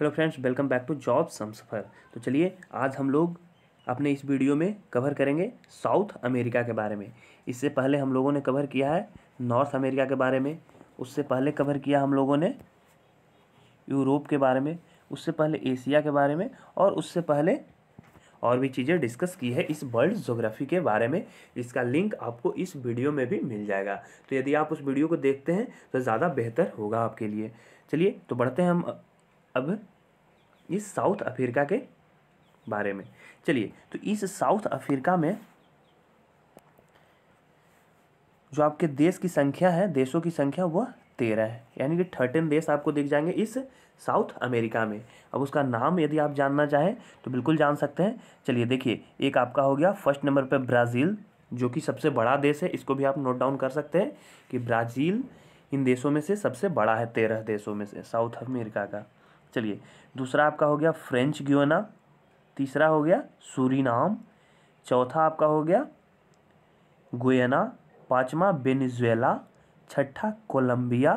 hello friends welcome back to job सफर तो चलिए आज हम लोग अपने इस वीडियो में कवर करेंगे साउथ अमेरिका के बारे में इससे पहले हम लोगों ने कवर किया है नॉर्थ अमेरिका के बारे में उससे पहले कवर किया हम लोगों ने यूरोप के बारे में उससे पहले एशिया के बारे में और उससे पहले और भी चीज़ें डिस्कस की है इस वर्ल्ड जोग्राफी के बारे में इसका लिंक आपको इस वीडियो में भी मिल जाएगा तो यदि आप उस वीडियो को देखते हैं तो ज़्यादा बेहतर होगा आपके लिए चलिए तो बढ़ते हैं हम अब इस साउथ अफ्रीका के बारे में चलिए तो इस साउथ अफ्रीका में जो आपके देश की संख्या है देशों की संख्या वह तेरह है यानी कि थर्टीन देश आपको दिख जाएंगे इस साउथ अमेरिका में अब उसका नाम यदि आप जानना चाहें तो बिल्कुल जान सकते हैं चलिए देखिए एक आपका हो गया फर्स्ट नंबर पर ब्राज़ील जो कि सबसे बड़ा देश है इसको भी आप नोट डाउन कर सकते हैं कि ब्राज़ील इन देशों में से सबसे बड़ा है तेरह देशों में से साउथ अमेरिका का चलिए दूसरा आपका हो गया फ्रेंच ग्योना तीसरा हो गया सूरीनाम चौथा आपका हो गया गोयना पाँचवा बेनिजुएला छठा कोलंबिया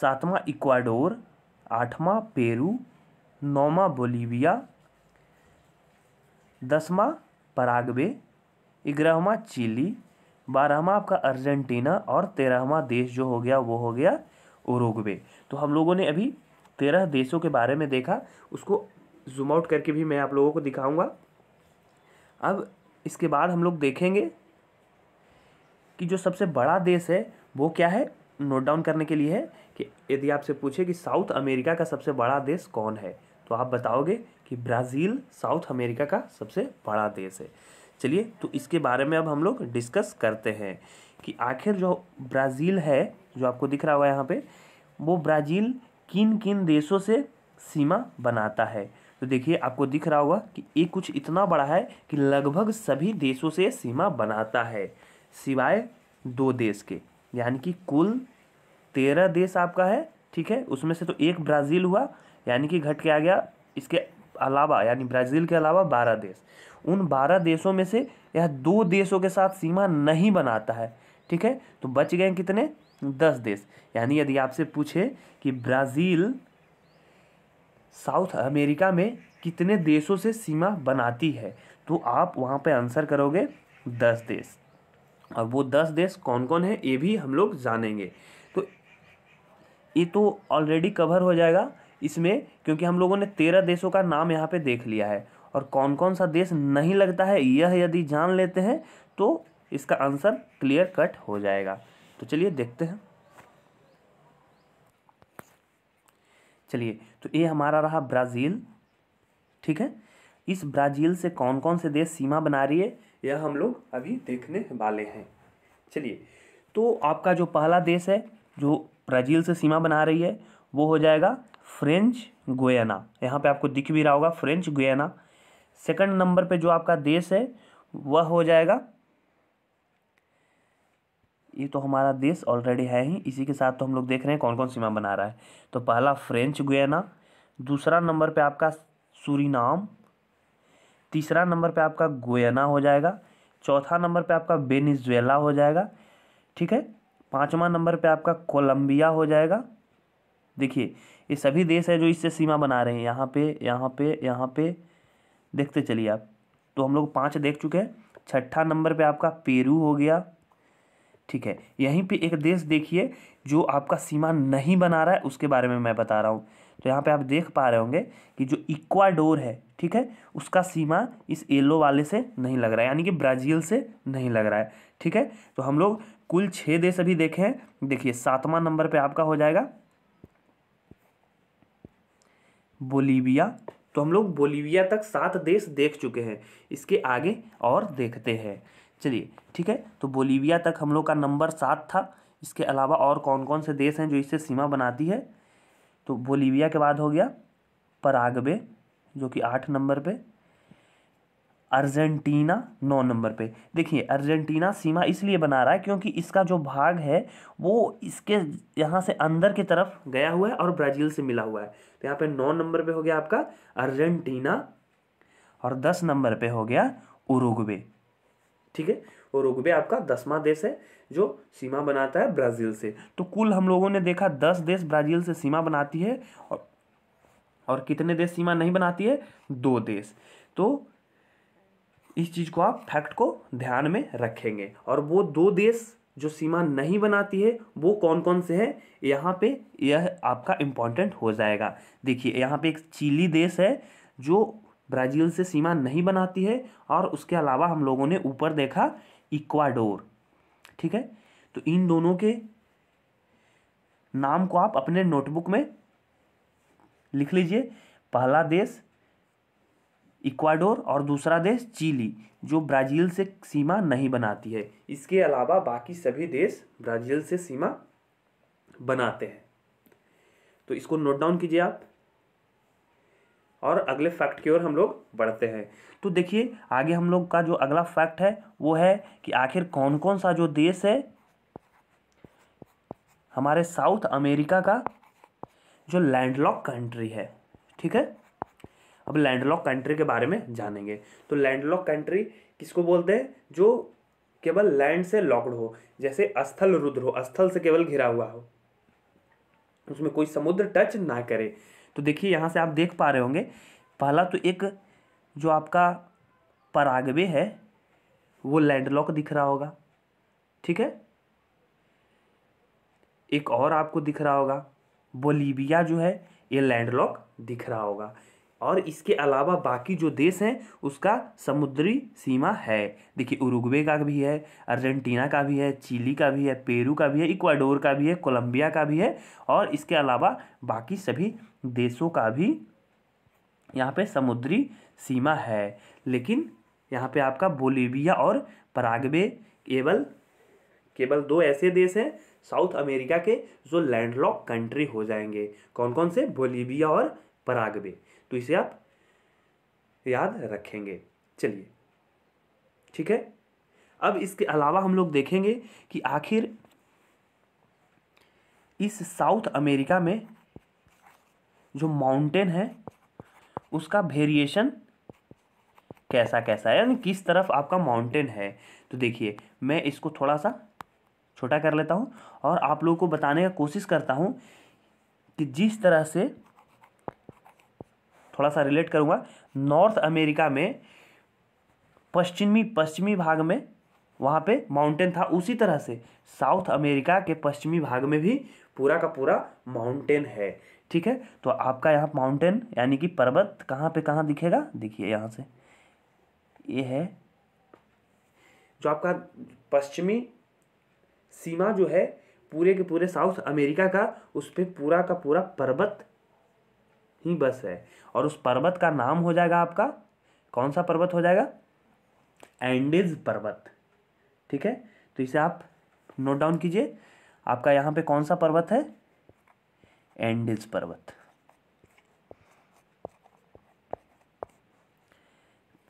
सातवां इक्वाडोर आठवां पेरू नौवा बोलीविया दसवा पराग्वे ग्यारहवा चिली बारहवा आपका अर्जेंटीना और तेरहवा देश जो हो गया वो हो गया उरुग्वे तो हम लोगों ने अभी तेरह देशों के बारे में देखा उसको जूम आउट करके भी मैं आप लोगों को दिखाऊंगा अब इसके बाद हम लोग देखेंगे कि जो सबसे बड़ा देश है वो क्या है नोट डाउन करने के लिए है कि यदि आपसे पूछे कि साउथ अमेरिका का सबसे बड़ा देश कौन है तो आप बताओगे कि ब्राज़ील साउथ अमेरिका का सबसे बड़ा देश है चलिए तो इसके बारे में अब हम लोग डिस्कस करते हैं कि आखिर जो ब्राज़ील है जो आपको दिख रहा हुआ है यहाँ पे वो ब्राज़ील किन किन देशों से सीमा बनाता है तो देखिए आपको दिख रहा होगा कि ये कुछ इतना बड़ा है कि लगभग सभी देशों से सीमा बनाता है सिवाय दो देश के यानी कि कुल तेरह देश आपका है ठीक है उसमें से तो एक ब्राज़ील हुआ यानी कि घट के आ गया इसके अलावा यानी ब्राज़ील के अलावा बारह देश उन बारह देशों में से यह दो देशों के साथ सीमा नहीं बनाता है ठीक है तो बच गए कितने दस देश यानी यदि आपसे पूछे कि ब्राज़ील साउथ अमेरिका में कितने देशों से सीमा बनाती है तो आप वहाँ पे आंसर करोगे दस देश और वो दस देश कौन कौन है ये भी हम लोग जानेंगे तो ये तो ऑलरेडी कवर हो जाएगा इसमें क्योंकि हम लोगों ने तेरह देशों का नाम यहाँ पे देख लिया है और कौन कौन सा देश नहीं लगता है यह यदि जान लेते हैं तो इसका आंसर क्लियर कट हो जाएगा तो चलिए देखते हैं चलिए तो ये हमारा रहा ब्राज़ील ठीक है इस ब्राज़ील से कौन कौन से देश सीमा बना रही है यह हम लोग अभी देखने वाले हैं चलिए तो आपका जो पहला देश है जो ब्राज़ील से सीमा बना रही है वो हो जाएगा फ्रेंच गोयाना यहाँ पे आपको दिख भी रहा होगा फ्रेंच गोयाना सेकंड नंबर पे जो आपका देश है वह हो जाएगा ये तो हमारा देश ऑलरेडी है ही इसी के साथ तो हम लोग देख रहे हैं कौन कौन सीमा बना रहा है तो पहला फ्रेंच गुयाना दूसरा नंबर पे आपका सूरीनाम तीसरा नंबर पे आपका गोयाना हो जाएगा चौथा नंबर पे आपका बेनिजुएला हो जाएगा ठीक है पाँचवा नंबर पे आपका कोलंबिया हो जाएगा देखिए ये सभी देश है जो इससे सीमा बना रहे हैं यहाँ पे यहाँ पे यहाँ पे देखते चलिए आप तो हम लोग पाँच देख चुके हैं छठा नंबर पर आपका पेरू हो गया ठीक है यहीं पे एक देश देखिए जो आपका सीमा नहीं बना रहा है उसके बारे में मैं बता रहा हूँ तो यहाँ पे आप देख पा रहे होंगे कि जो इक्वाडोर है ठीक है उसका सीमा इस येलो वाले से नहीं लग रहा है यानी कि ब्राज़ील से नहीं लग रहा है ठीक है तो हम लोग कुल छः देश अभी देखे हैं देखिए सातवां नंबर पे आपका हो जाएगा बोलीविया तो हम लोग बोलीविया तक सात देश देख चुके हैं इसके आगे और देखते हैं चलिए ठीक है तो बोलीविया तक हम लोग का नंबर सात था इसके अलावा और कौन कौन से देश हैं जो इससे सीमा बनाती है तो बोलीविया के बाद हो गया परागवे जो कि आठ नंबर पे अर्जेंटीना नौ नंबर पे देखिए अर्जेंटीना सीमा इसलिए बना रहा है क्योंकि इसका जो भाग है वो इसके यहाँ से अंदर की तरफ गया हुआ है और ब्राज़ील से मिला हुआ है तो यहाँ पे नौ नंबर पे हो गया आपका अर्जेंटीना और दस नंबर पे हो गया उरुग्वे ठीक है और उगबे आपका दसवां देश है जो सीमा बनाता है ब्राज़ील से तो कुल हम लोगों ने देखा दस देश ब्राज़ील से सीमा बनाती है और और कितने देश सीमा नहीं बनाती है दो देश तो इस चीज़ को आप फैक्ट को ध्यान में रखेंगे और वो दो देश जो सीमा नहीं बनाती है वो कौन कौन से है यहाँ पे यह आपका इम्पोर्टेंट हो जाएगा देखिए यहाँ पे एक चिली देश है जो ब्राज़ील से सीमा नहीं बनाती है और उसके अलावा हम लोगों ने ऊपर देखा इक्वाडोर ठीक है तो इन दोनों के नाम को आप अपने नोटबुक में लिख लीजिए पहला देश इक्वाडोर और दूसरा देश चिली जो ब्राज़ील से सीमा नहीं बनाती है इसके अलावा बाकी सभी देश ब्राज़ील से सीमा बनाते हैं तो इसको नोट डाउन कीजिए आप और अगले फैक्ट की ओर हम लोग बढ़ते हैं तो देखिए आगे हम लोग का जो अगला फैक्ट है वो है कि आखिर कौन कौन सा जो देश है हमारे साउथ अमेरिका का जो लैंडलॉक कंट्री है ठीक है अब लैंडलॉक कंट्री के बारे में जानेंगे तो लैंडलॉक कंट्री किसको बोलते हैं जो केवल लैंड से लॉकड हो जैसे स्थल रुद्र हो स्थल से केवल घिरा हुआ हो उसमें कोई समुद्र टच ना करे तो देखिए यहाँ से आप देख पा रहे होंगे पहला तो एक जो आपका परागवे है वो लैंडलॉक दिख रहा होगा ठीक है एक और आपको दिख रहा होगा बोलीबिया जो है ये लैंडलॉक दिख रहा होगा और इसके अलावा बाकी जो देश हैं उसका समुद्री सीमा है देखिए उरुग्वे का भी है अर्जेंटीना का भी है चिली का भी है पेरू का भी है इक्वाडोर का भी है कोलंबिया का भी है और इसके अलावा बाकी सभी देशों का भी यहाँ पे समुद्री सीमा है लेकिन यहाँ पे आपका बोलीविया और पराग्वे केवल केवल दो ऐसे देश हैं साउथ अमेरिका के जो लैंडलॉक कंट्री हो जाएंगे कौन कौन से बोलीविया और पराग्वे तो इसे आप याद रखेंगे चलिए ठीक है अब इसके अलावा हम लोग देखेंगे कि आखिर इस साउथ अमेरिका में जो माउंटेन है उसका वेरिएशन कैसा कैसा है यानी किस तरफ आपका माउंटेन है तो देखिए मैं इसको थोड़ा सा छोटा कर लेता हूँ और आप लोगों को बताने का कोशिश करता हूँ कि जिस तरह से थोड़ा सा रिलेट करूँगा नॉर्थ अमेरिका में पश्चिमी पश्चिमी भाग में वहाँ पे माउंटेन था उसी तरह से साउथ अमेरिका के पश्चिमी भाग में भी पूरा का पूरा माउंटेन है ठीक है तो आपका यहाँ माउंटेन यानी कि पर्वत कहाँ पे कहाँ दिखेगा देखिए यहाँ से ये है जो आपका पश्चिमी सीमा जो है पूरे के पूरे साउथ अमेरिका का उस पर पूरा का पूरा पर्वत ही बस है और उस पर्वत का नाम हो जाएगा आपका कौन सा पर्वत हो जाएगा एंडिज पर्वत ठीक है तो इसे आप नोट डाउन कीजिए आपका यहाँ पे कौन सा पर्वत है एंडिज पर्वत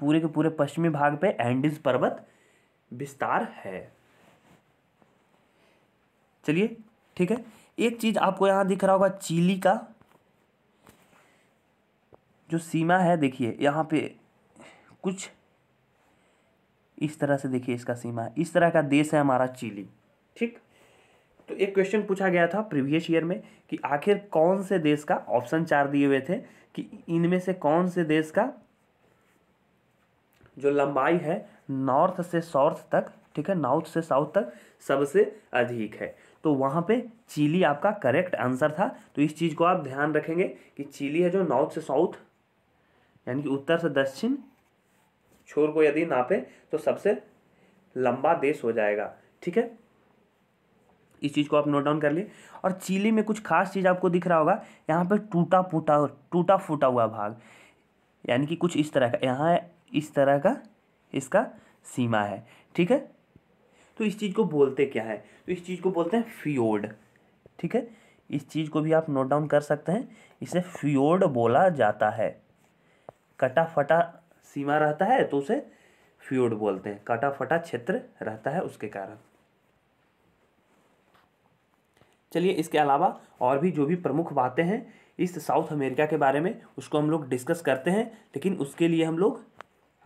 पूरे के पूरे पश्चिमी भाग पे एंडिज पर्वत विस्तार है चलिए ठीक है एक चीज़ आपको यहां दिख रहा होगा चीली का जो सीमा है देखिए यहाँ पे कुछ इस तरह से देखिए इसका सीमा है इस तरह का देश है हमारा चिली ठीक तो एक क्वेश्चन पूछा गया था प्रीवियस ईयर में कि आखिर कौन से देश का ऑप्शन चार दिए हुए थे कि इनमें से कौन से देश का जो लंबाई है नॉर्थ से साउथ तक ठीक है नॉर्थ से साउथ तक सबसे अधिक है तो वहाँ पे चिली आपका करेक्ट आंसर था तो इस चीज़ को आप ध्यान रखेंगे कि चिली है जो नॉर्थ से साउथ यानी कि उत्तर से दक्षिण छोर को यदि नापे तो सबसे लंबा देश हो जाएगा ठीक है इस चीज़ को आप नोट डाउन कर लिए और चिली में कुछ खास चीज़ आपको दिख रहा होगा यहाँ पर टूटा फूटा टूटा फूटा हुआ भाग यानी कि कुछ इस तरह का यहाँ इस तरह का इसका सीमा है ठीक है तो इस चीज़ को बोलते क्या है तो इस चीज़ को बोलते हैं फ्योर्ड ठीक है इस चीज़ को भी आप नोट डाउन कर सकते हैं इसे फ्योर्ड बोला जाता है कटा फटा सीमा रहता है तो उसे फ्यूड बोलते हैं कटा फटा क्षेत्र रहता है उसके कारण चलिए इसके अलावा और भी जो भी प्रमुख बातें हैं इस साउथ अमेरिका के बारे में उसको हम लोग डिस्कस करते हैं लेकिन उसके लिए हम लोग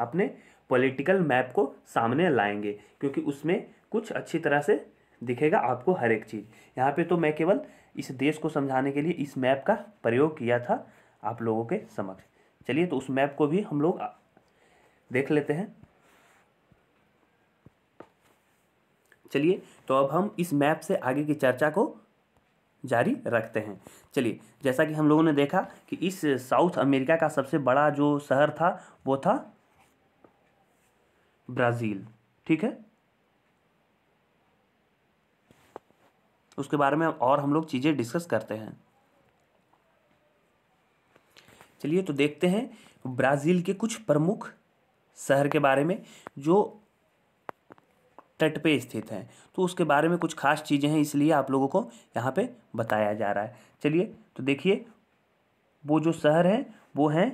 अपने पॉलिटिकल मैप को सामने लाएंगे क्योंकि उसमें कुछ अच्छी तरह से दिखेगा आपको हर एक चीज़ यहाँ पे तो मैं केवल इस देश को समझाने के लिए इस मैप का प्रयोग किया था आप लोगों के समक्ष चलिए तो उस मैप को भी हम लोग देख लेते हैं चलिए तो अब हम इस मैप से आगे की चर्चा को जारी रखते हैं चलिए जैसा कि हम लोगों ने देखा कि इस साउथ अमेरिका का सबसे बड़ा जो शहर था वो था ब्राज़ील ठीक है उसके बारे में और हम लोग चीज़ें डिस्कस करते हैं चलिए तो देखते हैं ब्राज़ील के कुछ प्रमुख शहर के बारे में जो तट पे स्थित हैं तो उसके बारे में कुछ खास चीज़ें हैं इसलिए आप लोगों को यहाँ पे बताया जा रहा है चलिए तो देखिए वो जो शहर है वो हैं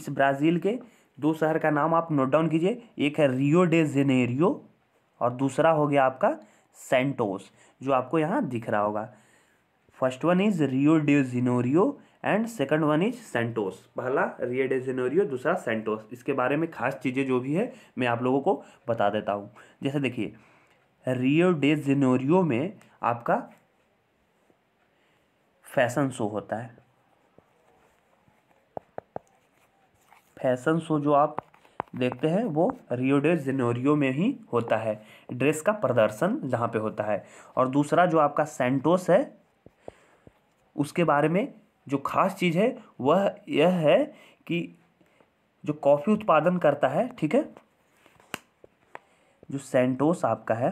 इस ब्राज़ील के दो शहर का नाम आप नोट डाउन कीजिए एक है रियो डे जेनेरियो और दूसरा हो गया आपका सेंटोस जो आपको यहाँ दिख रहा होगा first one is Rio de Janeiro and second one is Santos पहला रियडेजेनोरियो दूसरा सेंटोस इसके बारे में खास चीज़ें जो भी है मैं आप लोगों को बता देता हूँ जैसे देखिए रियोडेजेनोरियो में आपका फैशन शो होता है फैशन शो जो आप देखते हैं वो रियोडेजेनोरियो जेनोरियो में ही होता है ड्रेस का प्रदर्शन जहाँ पे होता है और दूसरा जो आपका सेंटोस है उसके बारे में जो खास चीज़ है वह यह है कि जो कॉफ़ी उत्पादन करता है ठीक है जो सेंटोस आपका है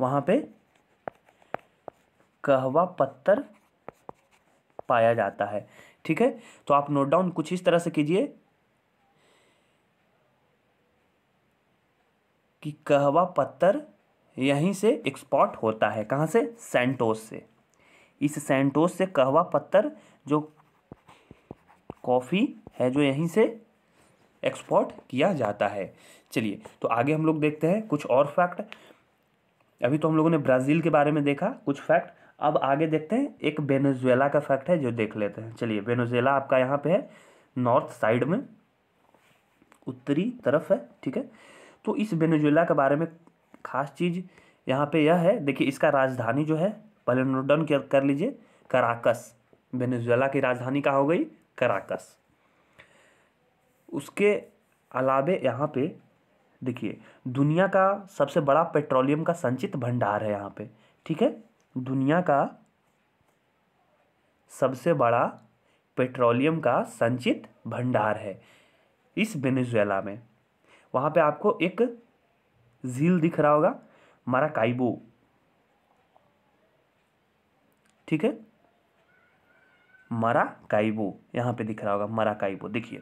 वहाँ पे कहवा पत्थर पाया जाता है ठीक है तो आप नोट डाउन कुछ इस तरह से कीजिए कि कहवा पत्थर यहीं से एक्सपोर्ट होता है कहाँ से सेंटोस से इस सेंटोस से कहवा पत्थर जो कॉफ़ी है जो यहीं से एक्सपोर्ट किया जाता है चलिए तो आगे हम लोग देखते हैं कुछ और फैक्ट अभी तो हम लोगों ने ब्राज़ील के बारे में देखा कुछ फैक्ट अब आगे देखते हैं एक वेनेजुएला का फैक्ट है जो देख लेते हैं चलिए वेनेजुएला आपका यहाँ पे है नॉर्थ साइड में उत्तरी तरफ है ठीक है तो इस वेनेजुएला के बारे में खास चीज़ यहाँ पे यह है देखिए इसका राजधानी जो है पहले नोट डाउन कर लीजिए कराकस वेनेजुएला की राजधानी कहा हो गई कराकस उसके अलावे यहाँ पे देखिए दुनिया का सबसे बड़ा पेट्रोलियम का संचित भंडार है यहाँ पे ठीक है दुनिया का सबसे बड़ा पेट्रोलियम का संचित भंडार है इस वेनेजुएला में वहाँ पे आपको एक झील दिख रहा होगा मराकाइबो ठीक है मराकाइबो यहाँ पे दिख रहा होगा मराकाइबो देखिए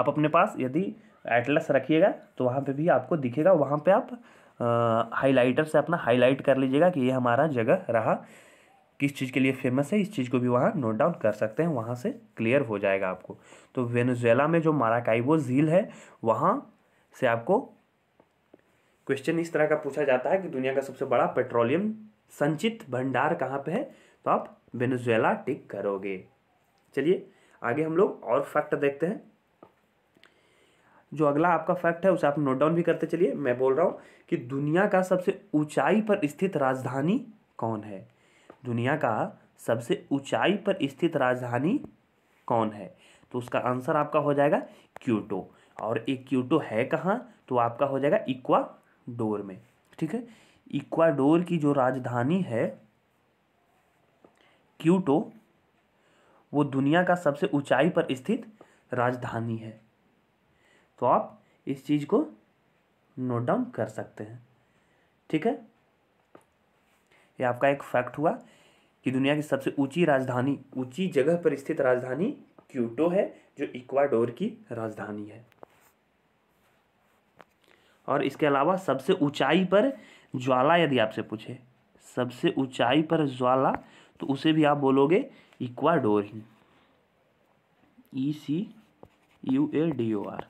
आप अपने पास यदि एटलस रखिएगा तो वहाँ पे भी आपको दिखेगा वहाँ पे आप हाईलाइटर से अपना हाईलाइट कर लीजिएगा कि ये हमारा जगह रहा किस चीज़ के लिए फेमस है इस चीज़ को भी वहाँ नोट डाउन कर सकते हैं वहाँ से क्लियर हो जाएगा आपको तो वेनेजुएला में जो माराकाइबो झील है वहाँ से आपको क्वेश्चन इस तरह का पूछा जाता है कि दुनिया का सबसे बड़ा पेट्रोलियम संचित भंडार कहाँ पे है तो आप वेनेजुएला टिक करोगे चलिए आगे हम लोग और फैक्ट देखते हैं जो अगला आपका फैक्ट है उसे आप नोट डाउन भी करते चलिए मैं बोल रहा हूँ कि दुनिया का सबसे ऊंचाई पर स्थित राजधानी कौन है दुनिया का सबसे ऊंचाई पर स्थित राजधानी कौन है तो उसका आंसर आपका हो जाएगा क्यूटो और एक क्यूटो है कहाँ तो आपका हो जाएगा इक्वा डोर में ठीक है इक्वाडोर की जो राजधानी है क्यूटो वो दुनिया का सबसे ऊंचाई पर स्थित राजधानी है तो आप इस चीज़ को नोट डाउन कर सकते हैं ठीक है ये आपका एक फैक्ट हुआ कि दुनिया की सबसे ऊंची राजधानी ऊंची जगह पर स्थित राजधानी क्यूटो है जो इक्वाडोर की राजधानी है और इसके अलावा सबसे ऊंचाई पर ज्वाला यदि आपसे पूछे सबसे ऊंचाई पर ज्वाला तो उसे भी आप बोलोगे ही E C U A D O R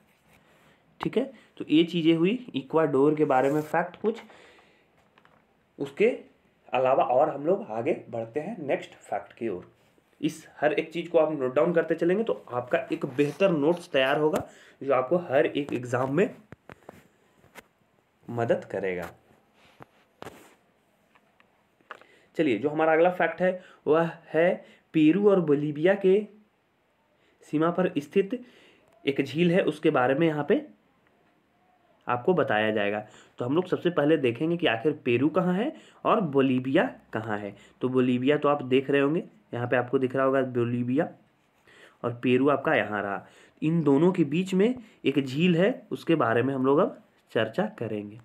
ठीक है तो ये चीज़ें हुई इक्वाडोर के बारे में फैक्ट कुछ उसके अलावा और हम लोग आगे बढ़ते हैं नेक्स्ट फैक्ट की ओर इस हर एक चीज़ को आप नोट डाउन करते चलेंगे तो आपका एक बेहतर नोट्स तैयार होगा जो आपको हर एक एग्ज़ाम में मदद करेगा चलिए जो हमारा अगला फैक्ट है वह है पेरू और बोलीबिया के सीमा पर स्थित एक झील है उसके बारे में यहाँ पे आपको बताया जाएगा तो हम लोग सबसे पहले देखेंगे कि आखिर पेरू कहाँ है और बोलीबिया कहाँ है तो बोलीबिया तो आप देख रहे होंगे यहाँ पे आपको दिख रहा होगा बोलीबिया और पेरू आपका यहाँ रहा इन दोनों के बीच में एक झील है उसके बारे में हम लोग अब चर्चा करेंगे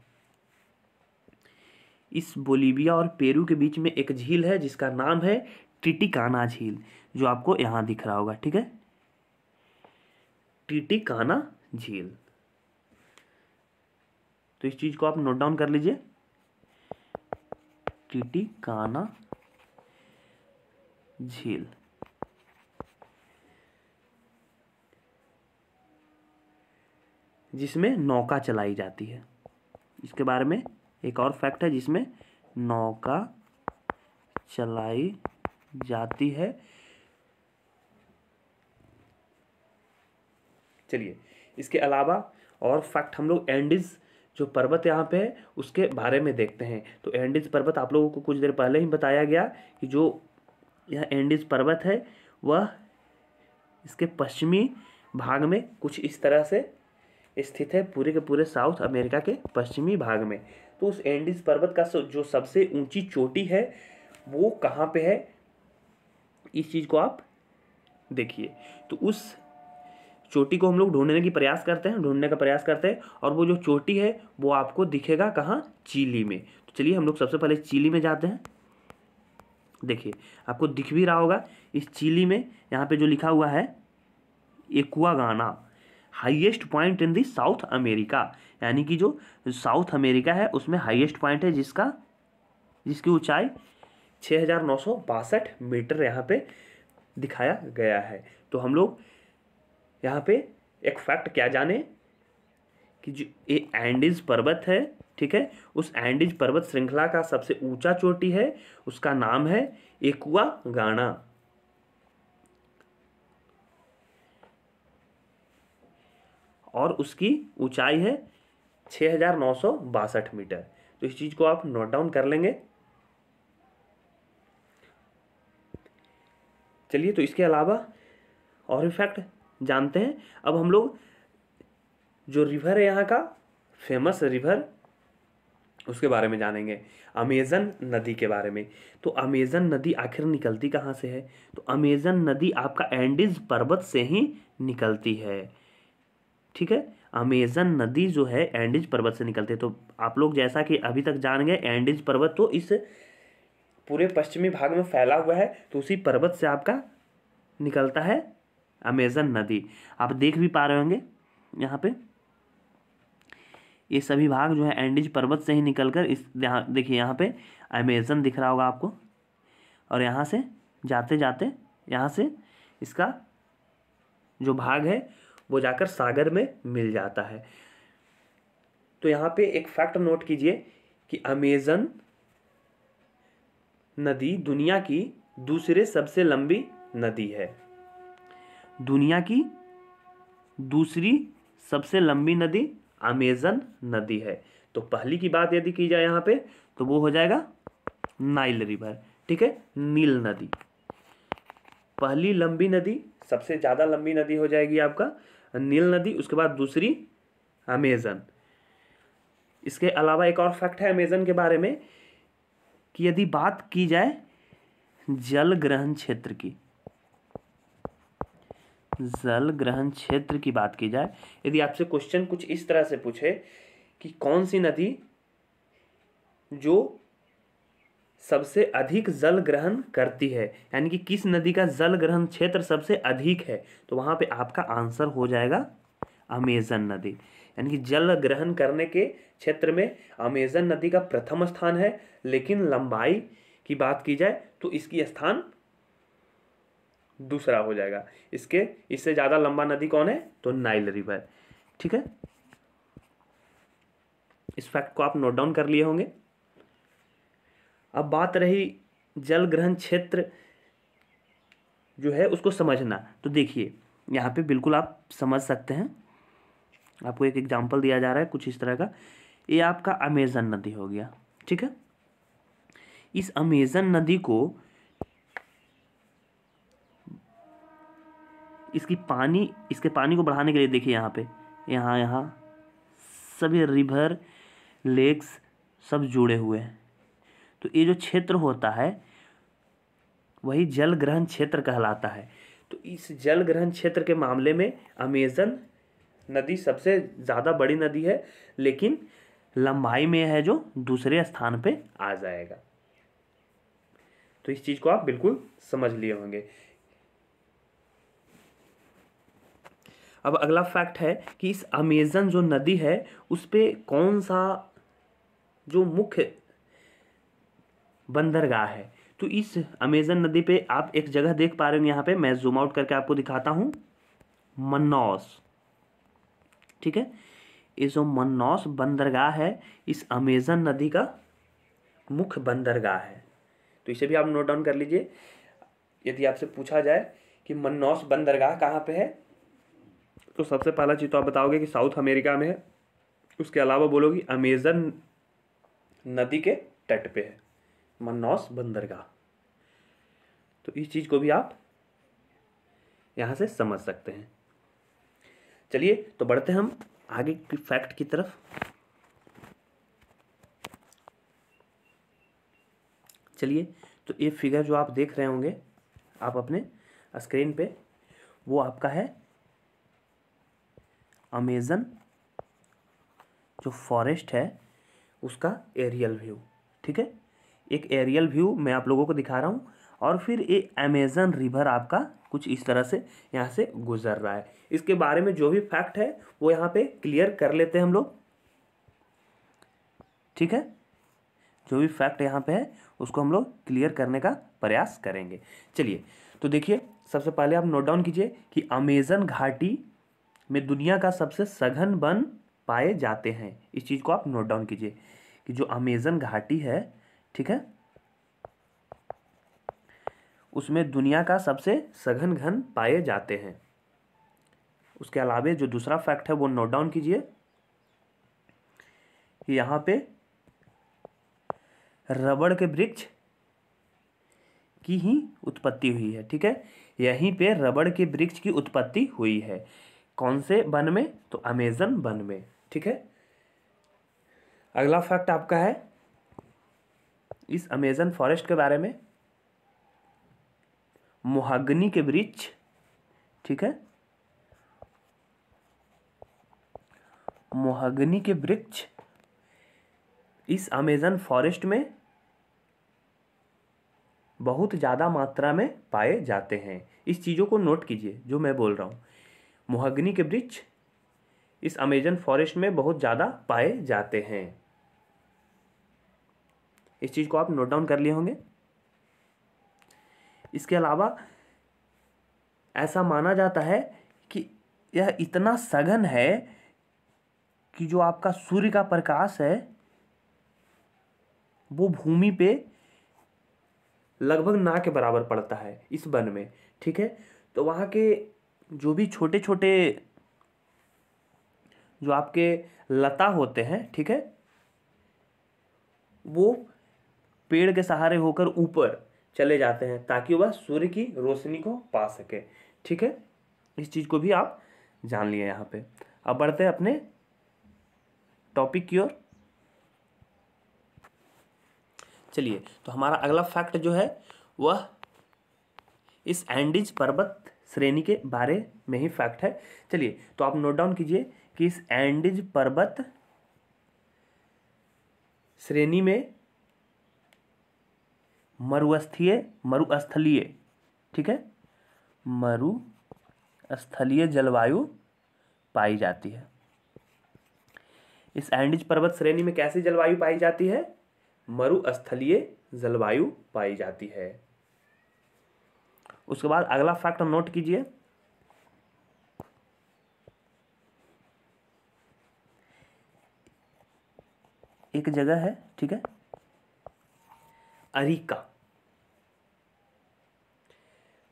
इस बोलीविया और पेरू के बीच में एक झील है जिसका नाम है टिटिकाना झील जो आपको यहाँ दिख रहा होगा ठीक है टिटिकाना झील तो इस चीज़ को आप नोट डाउन कर लीजिए टिटिकाना झील जिसमें नौका चलाई जाती है इसके बारे में एक और फैक्ट है जिसमें नौका चलाई जाती है चलिए इसके अलावा और फैक्ट हम लोग एंडिज जो पर्वत यहाँ पे है उसके बारे में देखते हैं तो एंडिज पर्वत आप लोगों को कुछ देर पहले ही बताया गया कि जो यह एंडिज पर्वत है वह इसके पश्चिमी भाग में कुछ इस तरह से स्थित है पूरे के पूरे साउथ अमेरिका के पश्चिमी भाग में तो उस एंडिस पर्वत का जो सबसे ऊंची चोटी है वो कहाँ पे है इस चीज़ को आप देखिए तो उस चोटी को हम लोग ढूंढने की प्रयास करते हैं ढूंढने का प्रयास करते हैं और वो जो चोटी है वो आपको दिखेगा कहाँ चीली में तो चलिए हम लोग सबसे पहले चीली में जाते हैं देखिए आपको दिख भी रहा होगा इस चीली में यहाँ पे जो लिखा हुआ है Aconcagua highest point in the South America यानी कि जो साउथ अमेरिका है उसमें हाईएस्ट पॉइंट है जिसका जिसकी ऊंचाई छः हज़ार नौ सौ बासठ मीटर यहाँ पे दिखाया गया है तो हम लोग यहाँ पे एक फैक्ट क्या जाने कि जो ये एंडीज पर्वत है ठीक है उस एंडीज पर्वत श्रृंखला का सबसे ऊंचा चोटी है उसका नाम है एकुआ गाना और उसकी ऊंचाई है छः हज़ार नौ सौ बासठ मीटर तो इस चीज़ को आप नोट डाउन कर लेंगे चलिए तो इसके अलावा और इफेक्ट फैक्ट जानते हैं अब हम लोग जो रिवर है यहाँ का फेमस रिवर उसके बारे में जानेंगे अमेजन नदी के बारे में तो अमेजन नदी आखिर निकलती कहाँ से है तो अमेजन नदी आपका एंडीज पर्वत से ही निकलती है ठीक है अमेजन नदी जो है एंडिज पर्वत से निकलती है तो आप लोग जैसा कि अभी तक जान गए एंडिज पर्वत तो इस पूरे पश्चिमी भाग में फैला हुआ है तो उसी पर्वत से आपका निकलता है अमेजन नदी आप देख भी पा रहे होंगे यहाँ पे ये सभी भाग जो है एंडिज पर्वत से ही निकलकर इस यहाँ देखिए यहाँ पे अमेजन दिख रहा होगा आपको और यहाँ से जाते जाते यहाँ से इसका जो भाग है वो जाकर सागर में मिल जाता है तो यहाँ पे एक फैक्ट नोट कीजिए कि अमेजन नदी दुनिया की दूसरे सबसे लंबी नदी है दुनिया की दूसरी सबसे लंबी नदी अमेजन नदी है तो पहली की बात यदि की जाए यहाँ पे तो वो हो जाएगा नाइल रिवर ठीक है नील नदी पहली लंबी नदी सबसे ज़्यादा लंबी नदी हो जाएगी आपका नील नदी उसके बाद दूसरी अमेजन इसके अलावा एक और फैक्ट है अमेजन के बारे में कि यदि बात की जाए जल ग्रहण क्षेत्र की जल ग्रहण क्षेत्र की बात की जाए यदि आपसे क्वेश्चन कुछ इस तरह से पूछे कि कौन सी नदी जो सबसे अधिक जल ग्रहण करती है यानी कि किस नदी का जल ग्रहण क्षेत्र सबसे अधिक है तो वहाँ पे आपका आंसर हो जाएगा अमेजन नदी यानी कि जल ग्रहण करने के क्षेत्र में अमेजन नदी का प्रथम स्थान है लेकिन लंबाई की बात की जाए तो इसकी स्थान दूसरा हो जाएगा इसके इससे ज़्यादा लंबा नदी कौन है तो नाइल रिवर ठीक है इस फैक्ट को आप नोट डाउन कर लिए होंगे अब बात रही जल ग्रहण क्षेत्र जो है उसको समझना तो देखिए यहाँ पे बिल्कुल आप समझ सकते हैं आपको एक एग्जाम्पल दिया जा रहा है कुछ इस तरह का ये आपका अमेजन नदी हो गया ठीक है इस अमेजन नदी को इसकी पानी इसके पानी को बढ़ाने के लिए देखिए यहाँ पे यहाँ यहाँ सभी रिवर लेक्स सब जुड़े हुए हैं तो ये जो क्षेत्र होता है वही जल ग्रहण क्षेत्र कहलाता है तो इस जल ग्रहण क्षेत्र के मामले में अमेजन नदी सबसे ज़्यादा बड़ी नदी है लेकिन लंबाई में है जो दूसरे स्थान पे आ जाएगा तो इस चीज़ को आप बिल्कुल समझ लिए होंगे अब अगला फैक्ट है कि इस अमेजन जो नदी है उस पर कौन सा जो मुख्य बंदरगाह है तो इस अमेजन नदी पे आप एक जगह देख पा रहे हो यहाँ पे मैं जूम आउट करके आपको दिखाता हूँ मन्नौस ठीक है ये जो मन्नौस बंदरगाह है इस अमेजन नदी का मुख्य बंदरगाह है तो इसे भी आप नोट डाउन कर लीजिए यदि आपसे पूछा जाए कि मन्नौस बंदरगाह कहाँ पे है तो सबसे पहला चीज़ तो आप बताओगे कि साउथ अमेरिका में है उसके अलावा बोलोगी अमेजन नदी के तट पे है मन्नौस बंदरगाह तो इस चीज़ को भी आप यहां से समझ सकते हैं चलिए तो बढ़ते हम आगे की फैक्ट की तरफ चलिए तो ये फिगर जो आप देख रहे होंगे आप अपने स्क्रीन पे वो आपका है अमेजन जो फॉरेस्ट है उसका एरियल व्यू ठीक है एक एरियल व्यू मैं आप लोगों को दिखा रहा हूँ और फिर ये अमेजन रिवर आपका कुछ इस तरह से यहाँ से गुजर रहा है इसके बारे में जो भी फैक्ट है वो यहाँ पे क्लियर कर लेते हैं हम लोग ठीक है जो भी फैक्ट यहाँ पे है उसको हम लोग क्लियर करने का प्रयास करेंगे चलिए तो देखिए सबसे पहले आप नोट डाउन कीजिए कि अमेजन घाटी में दुनिया का सबसे सघन बन पाए जाते हैं इस चीज़ को आप नोट डाउन कीजिए कि जो अमेजन घाटी है ठीक है उसमें दुनिया का सबसे सघन घन पाए जाते हैं उसके अलावे जो दूसरा फैक्ट है वो नोट डाउन कीजिए यहां पे रबड़ के वृक्ष की ही उत्पत्ति हुई है ठीक है यहीं पे रबड़ के वृक्ष की उत्पत्ति हुई है कौन से वन में तो अमेजन वन में ठीक है अगला फैक्ट आपका है इस अमेजन फॉरेस्ट के बारे में मोहग्नी के वृक्ष ठीक है मोहग्नी के वृक्ष इस अमेजन फॉरेस्ट में बहुत ज़्यादा मात्रा में पाए जाते हैं इस चीज़ों को नोट कीजिए जो मैं बोल रहा हूँ मोहग्नी के वृक्ष इस अमेजन फॉरेस्ट में बहुत ज़्यादा पाए जाते हैं इस चीज़ को आप नोट डाउन कर लिए होंगे इसके अलावा ऐसा माना जाता है कि यह इतना सघन है कि जो आपका सूर्य का प्रकाश है वो भूमि पे लगभग ना के बराबर पड़ता है इस वन में ठीक है तो वहाँ के जो भी छोटे छोटे जो आपके लता होते हैं ठीक है वो पेड़ के सहारे होकर ऊपर चले जाते हैं ताकि वह सूर्य की रोशनी को पा सके ठीक है इस चीज़ को भी आप जान लिए यहाँ पे अब बढ़ते हैं अपने टॉपिक की ओर चलिए तो हमारा अगला फैक्ट जो है वह इस एंडीज पर्वत श्रेणी के बारे में ही फैक्ट है चलिए तो आप नोट डाउन कीजिए कि इस एंडीज पर्वत श्रेणी में मरुस्थीय मरुस्थलीय ठीक है मरुस्थलीय जलवायु पाई जाती है इस एंडिज पर्वत श्रेणी में कैसी जलवायु पाई जाती है मरुस्थलीय जलवायु पाई जाती है उसके बाद अगला फैक्ट नोट कीजिए एक जगह है ठीक है अरिका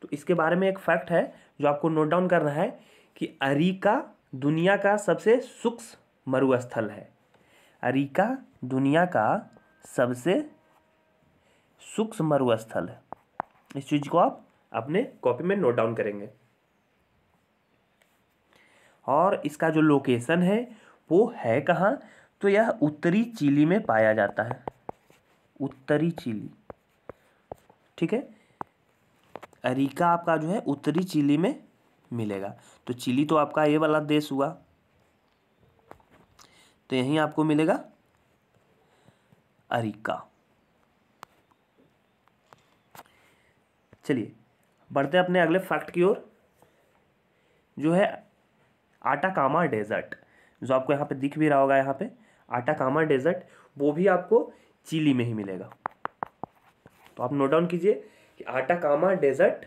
तो इसके बारे में एक फैक्ट है जो आपको नोट डाउन करना है कि अरिका दुनिया का सबसे सूक्ष्म मरुस्थल है अरिका दुनिया का सबसे सूक्ष्म मरुस्थल है इस चीज़ को आप अपने कॉपी में नोट डाउन करेंगे और इसका जो लोकेशन है वो है कहाँ तो यह उत्तरी चिली में पाया जाता है उत्तरी चिली ठीक है अरीका आपका जो है उत्तरी चिली में मिलेगा तो चिली तो आपका ये वाला देश हुआ तो यहीं आपको मिलेगा अरीका चलिए बढ़ते हैं अपने अगले फैक्ट की ओर जो है आटाकामा डेजर्ट जो आपको यहाँ पे दिख भी रहा होगा यहाँ पे आटाकामा डेजर्ट वो भी आपको चिली में ही मिलेगा तो आप नोट डाउन कीजिए कि आटाकामा डेजर्ट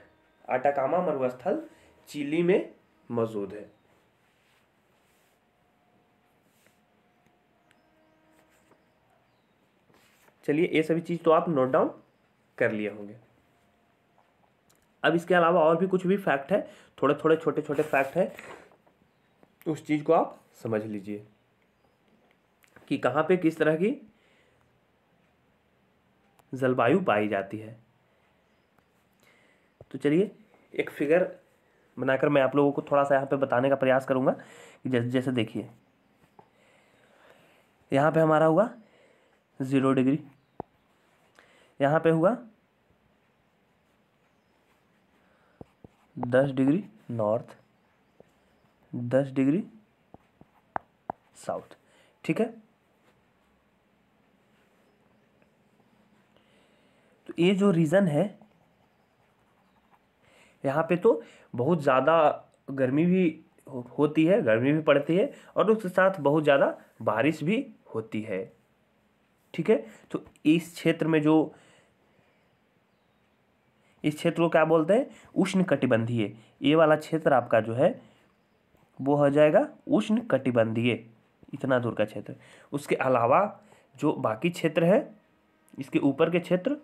आटाकामा मरुस्थल चिली में मौजूद है चलिए ये सभी चीज़ तो आप नोट डाउन कर लिए होंगे अब इसके अलावा और भी कुछ भी फैक्ट है थोड़े थोड़े छोटे छोटे फैक्ट है उस चीज़ को आप समझ लीजिए कि कहाँ पे किस तरह की जलवायु पाई जाती है तो चलिए एक फिगर बनाकर मैं आप लोगों को थोड़ा सा यहाँ पे बताने का प्रयास करूँगा जैसे जैसे देखिए यहाँ पे हमारा हुआ ज़ीरो डिग्री यहाँ पे हुआ दस डिग्री नॉर्थ दस डिग्री साउथ ठीक है ये जो रीज़न है यहाँ पे तो बहुत ज़्यादा गर्मी भी होती है गर्मी भी पड़ती है और उसके साथ बहुत ज़्यादा बारिश भी होती है ठीक है तो इस क्षेत्र में जो इस क्षेत्र को क्या बोलते हैं उष्ण कटिबंधीय ये वाला क्षेत्र आपका जो है वो हो जाएगा उष्ण कटिबंधीय इतना दूर का क्षेत्र उसके अलावा जो बाकी क्षेत्र है इसके ऊपर के क्षेत्र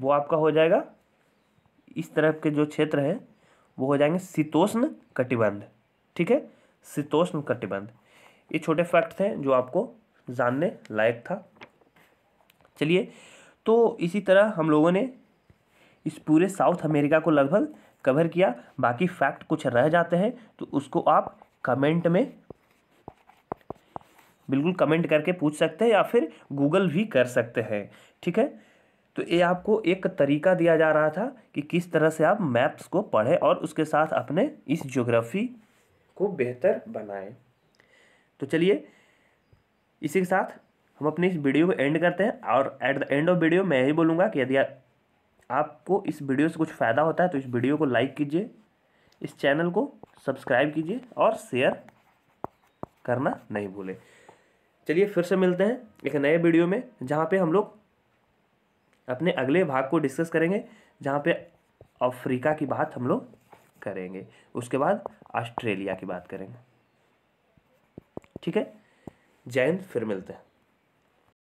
वो आपका हो जाएगा इस तरफ के जो क्षेत्र है वो हो जाएंगे शीतोष्ण कटिबंध ठीक है शीतोष्ण कटिबंध ये छोटे फैक्ट थे जो आपको जानने लायक था चलिए तो इसी तरह हम लोगों ने इस पूरे साउथ अमेरिका को लगभग कवर किया बाकी फैक्ट कुछ रह जाते हैं तो उसको आप कमेंट में बिल्कुल कमेंट करके पूछ सकते हैं या फिर गूगल भी कर सकते हैं ठीक है तो ये आपको एक तरीका दिया जा रहा था कि किस तरह से आप मैप्स को पढ़ें और उसके साथ अपने इस ज्योग्राफी को बेहतर बनाएं तो चलिए इसी के साथ हम अपनी इस वीडियो को एंड करते हैं और at the end of video मैं यही बोलूँगा कि यदि आपको इस वीडियो से कुछ फ़ायदा होता है तो इस वीडियो को लाइक कीजिए इस चैनल को सब्सक्राइब कीजिए और शेयर करना नहीं भूलें चलिए फिर से मिलते हैं एक नए वीडियो में जहाँ पे हम लोग अपने अगले भाग को डिस्कस करेंगे जहाँ पे अफ्रीका की बात हम लोग करेंगे उसके बाद ऑस्ट्रेलिया की बात करेंगे ठीक है जैन फिर मिलते हैं